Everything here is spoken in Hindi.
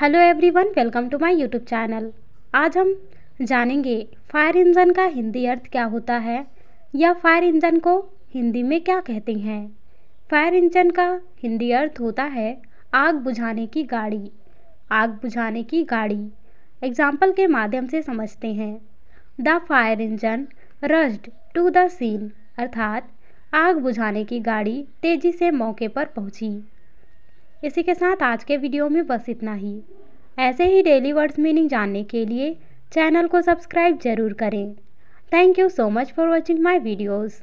hello everyone welcome to my YouTube channel आज हम जानेंगे फायर इंजन का हिंदी अर्थ क्या होता है या फायर इंजन को हिंदी में क्या कहते हैं फायर इंजन का हिंदी अर्थ होता है आग बुझाने की गाड़ी आग बुझाने की गाड़ी एग्जाम्पल के माध्यम से समझते हैं the fire engine rushed to the scene अर्थात आग बुझाने की गाड़ी तेज़ी से मौके पर पहुंची इसी के साथ आज के वीडियो में बस इतना ही ऐसे ही डेली वर्ड्स मीनिंग जानने के लिए चैनल को सब्सक्राइब जरूर करें thank you so much for watching my videos